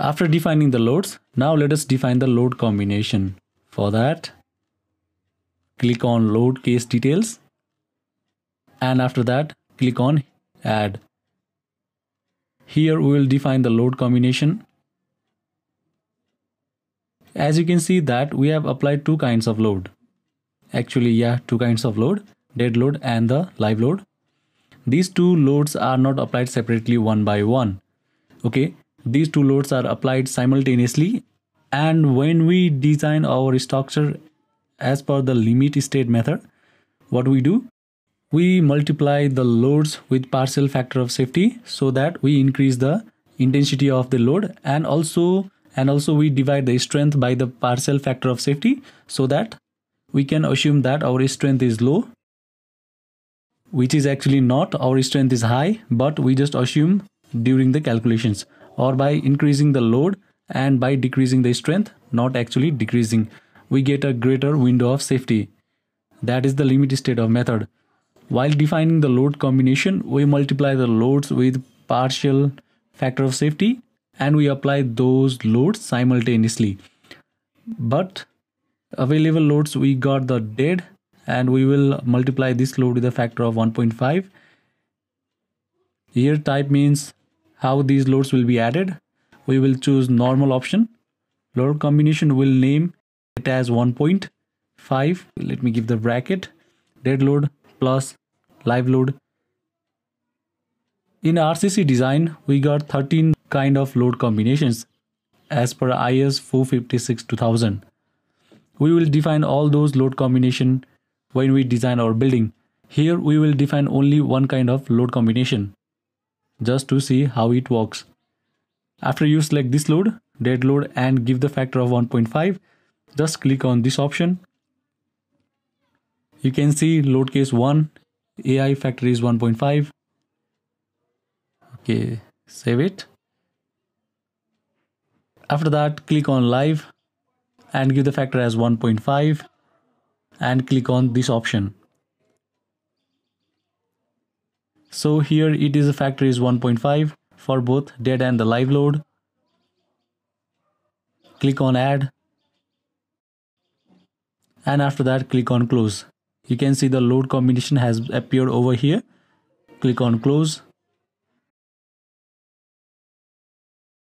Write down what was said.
After defining the loads, now let us define the load combination. For that, click on load case details and after that click on add. Here we will define the load combination. As you can see that we have applied two kinds of load. Actually yeah two kinds of load dead load and the live load. These two loads are not applied separately one by one. Okay these two loads are applied simultaneously and when we design our structure as per the limit state method, what we do? We multiply the loads with partial factor of safety so that we increase the intensity of the load and also and also we divide the strength by the partial factor of safety so that we can assume that our strength is low which is actually not our strength is high but we just assume during the calculations or by increasing the load and by decreasing the strength, not actually decreasing. We get a greater window of safety. That is the limit state of method. While defining the load combination, we multiply the loads with partial factor of safety and we apply those loads simultaneously. But available loads, we got the dead and we will multiply this load with a factor of 1.5. Here type means how these loads will be added. We will choose normal option. Load combination will name it as 1.5. Let me give the bracket. Dead load plus live load. In RCC design, we got 13 kind of load combinations as per IS 456-2000. We will define all those load combination when we design our building. Here we will define only one kind of load combination just to see how it works. After you select this load, dead load and give the factor of 1.5, just click on this option. You can see load case 1, AI factor is 1.5. Okay, save it. After that, click on live and give the factor as 1.5 and click on this option. So here it is a factor is 1.5 for both dead and the live load. Click on add. And after that click on close. You can see the load combination has appeared over here. Click on close.